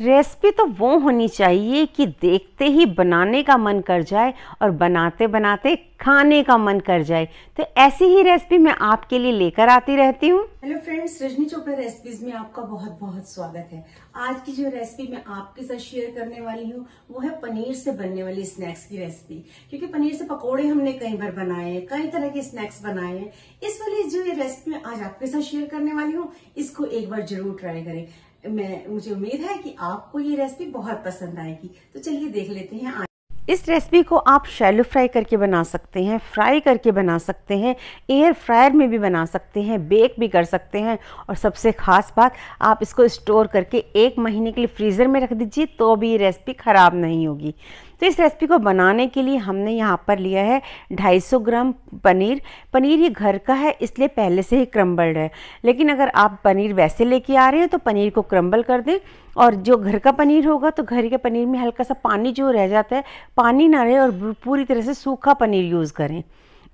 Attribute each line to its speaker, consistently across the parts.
Speaker 1: Recipe तो वो होनी चाहिए कि देखते ही बनाने का मन कर जाए और बनाते बनाते खाने का मन कर जाए तो ऐसी ही रेसिपी मैं आपके लिए लेकर आती रहती हूँ hello friends Rajni Chopra recipes में आपका बहुत बहुत स्वागत है आज की जो रेसिपी मैं आपके साथ शेयर करने वाली हूँ वो है पनीर से बनने वाली स्नैक्स की रेसिपी क्योंकि पनीर से पकौड़े हमने कई बार बनाए हैं कई तरह के स्नैक्स बनाए हैं इस वाली जो ये रेसिपी मैं आज आपके साथ शेयर करने वाली हूँ इसको एक बार जरूर ट्राई करें मैं मुझे उम्मीद है कि आपको ये रेसिपी बहुत पसंद आएगी तो चलिए देख लेते हैं इस रेसिपी को आप शैलो फ्राई करके बना सकते हैं फ्राई करके बना सकते हैं एयर फ्रायर में भी बना सकते हैं बेक भी कर सकते हैं और सबसे ख़ास बात आप इसको स्टोर करके एक महीने के लिए फ्रीज़र में रख दीजिए तो भी ये रेसिपी ख़राब नहीं होगी तो इस रेसिपी को बनाने के लिए हमने यहाँ पर लिया है 250 ग्राम पनीर पनीर ये घर का है इसलिए पहले से ही क्रम्बल्ड है लेकिन अगर आप पनीर वैसे लेके आ रहे हैं तो पनीर को क्रम्बल कर दें और जो घर का पनीर होगा तो घर के पनीर में हल्का सा पानी जो रह जाता है पानी ना रहे और पूरी तरह से सूखा पनीर यूज़ करें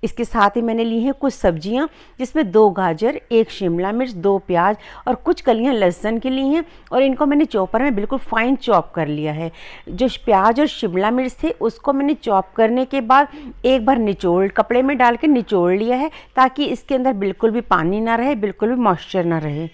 Speaker 1: इसके साथ ही मैंने ली हैं कुछ सब्जियां जिसमें दो गाजर एक शिमला मिर्च दो प्याज और कुछ कलियां लहसुन की ली हैं और इनको मैंने चॉपर में बिल्कुल फाइन चॉप कर लिया है जो प्याज और शिमला मिर्च थे उसको मैंने चॉप करने के बाद एक बार निचोड़ कपड़े में डाल के निचोड़ लिया है ताकि इसके अंदर बिल्कुल भी पानी ना रहे बिल्कुल भी मॉइस्चर ना रहे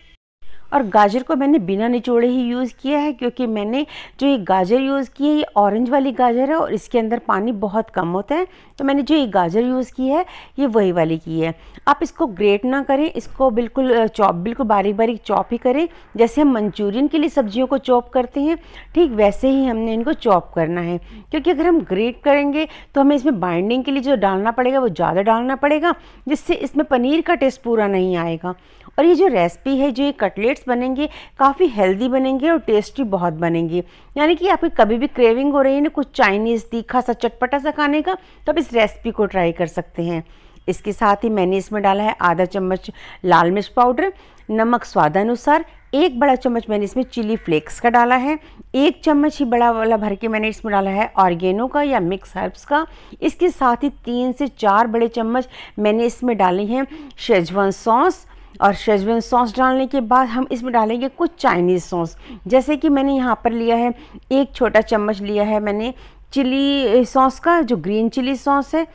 Speaker 1: और गाजर को मैंने बिना निचोड़े ही यूज़ किया है क्योंकि मैंने जो ये गाजर यूज़ की है ये ऑरेंज वाली गाजर है और इसके अंदर पानी बहुत कम होता है तो मैंने जो ये गाजर यूज़ की है ये वही वाली की है आप इसको ग्रेट ना करें इसको बिल्कुल चॉप बिल्कुल बारीक बारीक चॉप ही करें जैसे हम मंचूरियन के लिए सब्जियों को चॉप करते हैं ठीक वैसे ही हमने इनको चॉप करना है क्योंकि अगर हम ग्रेट करेंगे तो हमें इसमें बाइंडिंग के लिए जो डालना पड़ेगा वो ज़्यादा डालना पड़ेगा जिससे इसमें पनीर का टेस्ट पूरा नहीं आएगा और ये जो रेसिपी है जो ये कटलेट्स बनेंगे काफ़ी हेल्दी बनेंगे और टेस्टी बहुत बनेंगे यानी कि आपकी कभी भी क्रेविंग हो रही है ना कुछ चाइनीज़ तीखा सा चटपटा सा खाने का तो आप इस रेसिपी को ट्राई कर सकते हैं इसके साथ ही मैंने इसमें डाला है आधा चम्मच लाल मिर्च पाउडर नमक स्वादानुसार एक बड़ा चम्मच मैंने इसमें चिली फ्लेक्स का डाला है एक चम्मच ही बड़ा वाला भर के मैंने इसमें डाला है ऑर्गेनो का या मिक्स हर्ब्स का इसके साथ ही तीन से चार बड़े चम्मच मैंने इसमें डाले हैं शेजवान सॉस और शेजवान सॉस डालने के बाद हम इसमें डालेंगे कुछ चाइनीज़ सॉस जैसे कि मैंने यहाँ पर लिया है एक छोटा चम्मच लिया है मैंने चिली सॉस का जो ग्रीन चिली सॉस है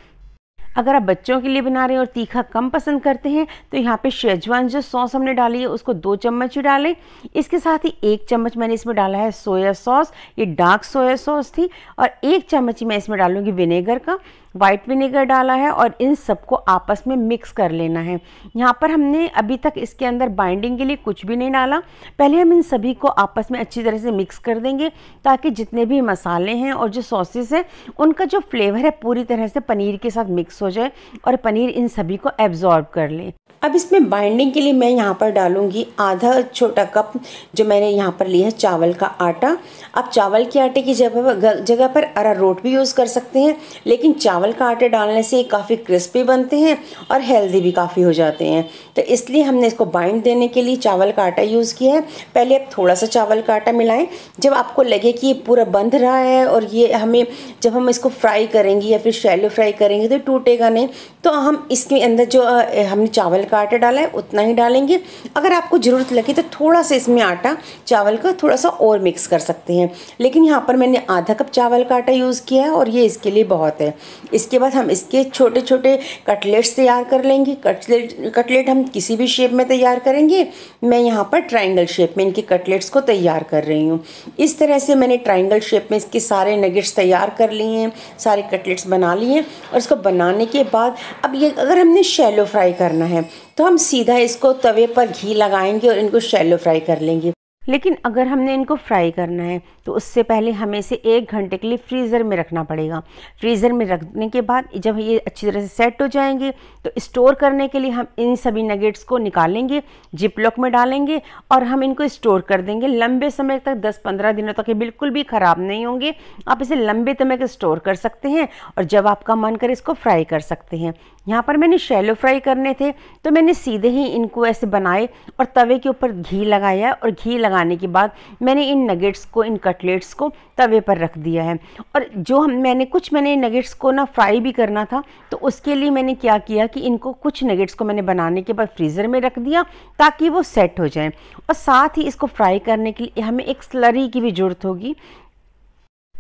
Speaker 1: अगर आप बच्चों के लिए बना रहे हैं और तीखा कम पसंद करते हैं तो यहाँ पे शेजवान जो सॉस हमने डाली है उसको दो चम्मच ही डालें इसके साथ ही एक चम्मच मैंने इसमें डाला है सोया सॉस ये डार्क सोया सॉस थी और एक चम्मच मैं इसमें डालूँगी विनेगर का वाइट विनेगर डाला है और इन सबको आपस में मिक्स कर लेना है यहाँ पर हमने अभी तक इसके अंदर बाइंडिंग के लिए कुछ भी नहीं डाला पहले हम इन सभी को आपस में अच्छी तरह से मिक्स कर देंगे ताकि जितने भी मसाले हैं और जो सॉसेस हैं उनका जो फ्लेवर है पूरी तरह से पनीर के साथ मिक्स हो जाए और पनीर इन सभी को एब्जॉर्ब कर ले अब इसमें बाइंडिंग के लिए मैं यहाँ पर डालूँगी आधा छोटा कप जो मैंने यहाँ पर लिया है चावल का आटा आप चावल के आटे की जगह जगह पर रोट भी यूज़ कर सकते हैं लेकिन चावल का आटा डालने से ये काफ़ी क्रिस्पी बनते हैं और हेल्दी भी काफ़ी हो जाते हैं तो इसलिए हमने इसको बाइंड देने के लिए चावल का आटा यूज़ किया है पहले आप थोड़ा सा चावल का आटा मिलाएं जब आपको लगे कि ये पूरा बंध रहा है और ये हमें जब हम इसको फ्राई करेंगे या फिर शैलो फ्राई करेंगे तो टूटेगा नहीं तो हम इसके अंदर जो हमने चावल का का आटा डाला है उतना ही डालेंगे अगर आपको ज़रूरत लगे तो थोड़ा सा इसमें आटा चावल का थोड़ा सा और मिक्स कर सकते हैं लेकिन यहाँ पर मैंने आधा कप चावल का आटा यूज़ किया है और ये इसके लिए बहुत है इसके बाद हम इसके छोटे छोटे कटलेट्स तैयार कर लेंगे कटलेट कटलेट हम किसी भी शेप में तैयार करेंगे मैं यहाँ पर ट्राइंगल शेप में इनके कटलेट्स को तैयार कर रही हूँ इस तरह से मैंने ट्राइंगल शेप में इसके सारे नगेट्स तैयार कर लिए हैं सारे कटलेट्स बना लिए हैं और इसको बनाने के बाद अब ये अगर हमने शैलो फ्राई करना है तो हम सीधा इसको तवे पर घी लगाएंगे और इनको शैलो फ्राई कर लेंगे लेकिन अगर हमने इनको फ्राई करना है तो उससे पहले हमें इसे एक घंटे के लिए फ्रीज़र में रखना पड़ेगा फ्रीज़र में रखने के बाद जब ये अच्छी तरह से सेट हो जाएंगे तो स्टोर करने के लिए हम इन सभी नगेट्स को निकालेंगे जिप लॉक में डालेंगे और हम इनको स्टोर कर देंगे लंबे समय तक 10-15 दिनों तक ये बिल्कुल भी ख़राब नहीं होंगे आप इसे लंबे समय तक स्टोर कर सकते हैं और जब आपका मन करे इसको फ्राई कर सकते हैं यहाँ पर मैंने शैलो फ्राई करने थे तो मैंने सीधे ही इनको ऐसे बनाए और तवे के ऊपर घी लगाया और घी लगाने के बाद मैंने इन नगेट्स को इन कटलेट्स को तवे पर रख दिया है और जो हम मैंने कुछ मैंने नगेट्स को ना फ्राई भी करना था तो उसके लिए मैंने क्या किया कि इनको कुछ नगेट्स को मैंने बनाने के बाद फ्रीज़र में रख दिया ताकि वो सेट हो जाए और साथ ही इसको फ्राई करने के लिए हमें एक स्लरी की भी ज़रूरत होगी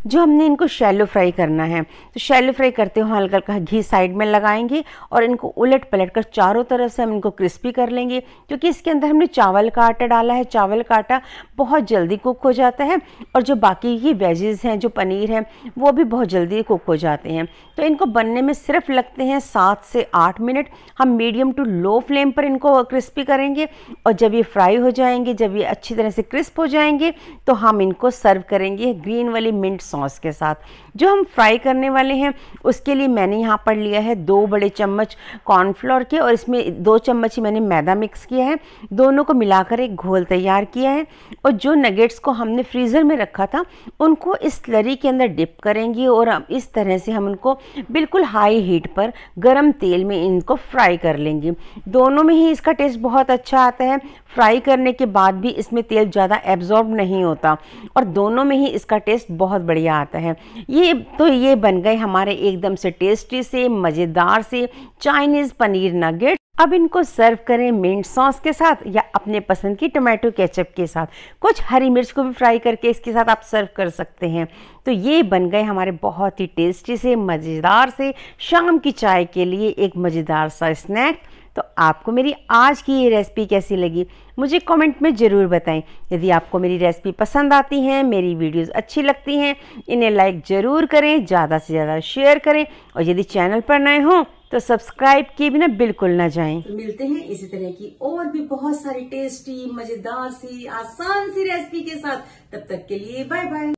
Speaker 1: जो हमने इनको शैलो फ्राई करना है तो शैलो फ्राई करते हुए हल्का हल्का घी साइड में लगाएंगे और इनको उलट पलट कर चारों तरफ से हम इनको क्रिस्पी कर लेंगे क्योंकि इसके अंदर हमने चावल का आटा डाला है चावल का आटा बहुत जल्दी कुक हो जाता है और जो बाकी की वेजेज़ हैं जो पनीर है वो भी बहुत जल्दी कुक हो जाते हैं तो इनको बनने में सिर्फ लगते हैं सात से आठ मिनट हम मीडियम टू लो फ्लेम पर इनको क्रिस्पी करेंगे और जब ये फ्राई हो जाएंगे जब ये अच्छी तरह से क्रिस्प हो जाएंगे तो हम इनको सर्व करेंगे ग्रीन वाली मिंट्स सॉस के साथ जो हम फ्राई करने वाले हैं उसके लिए मैंने यहाँ पर लिया है दो बड़े चम्मच कॉर्नफ्लोर के और इसमें दो चम्मच ही मैंने मैदा मिक्स किया है दोनों को मिलाकर एक घोल तैयार किया है और जो नगेट्स को हमने फ्रीज़र में रखा था उनको इस लरी के अंदर डिप करेंगे और इस तरह से हम उनको बिल्कुल हाई हीट पर गर्म तेल में इनको फ्राई कर लेंगे दोनों में ही इसका टेस्ट बहुत अच्छा आता है फ्राई करने के बाद भी इसमें तेल ज़्यादा एब्जॉर्ब नहीं होता और दोनों में ही इसका टेस्ट बहुत बढ़िया मज़ा आता है ये तो ये बन गए हमारे एकदम से टेस्टी से मज़ेदार से चाइनीज़ पनीर नगेट अब इनको सर्व करें मिंट सॉस के साथ या अपने पसंद की टोमेटो केचप के साथ कुछ हरी मिर्च को भी फ्राई करके इसके साथ आप सर्व कर सकते हैं तो ये बन गए हमारे बहुत ही टेस्टी से मज़ेदार से शाम की चाय के लिए एक मज़ेदार सा स्नैक तो आपको मेरी आज की ये रेसिपी कैसी लगी मुझे कमेंट में ज़रूर बताएं यदि आपको मेरी रेसिपी पसंद आती हैं मेरी वीडियोस अच्छी लगती हैं इन्हें लाइक ज़रूर करें ज़्यादा से ज़्यादा शेयर करें और यदि चैनल पर नए हों तो सब्सक्राइब किए बिना बिल्कुल ना जाएं। तो मिलते हैं इसी तरह की और भी बहुत सारी टेस्टी मजेदार सी आसान सी रेसिपी के साथ तब तक के लिए बाय बाय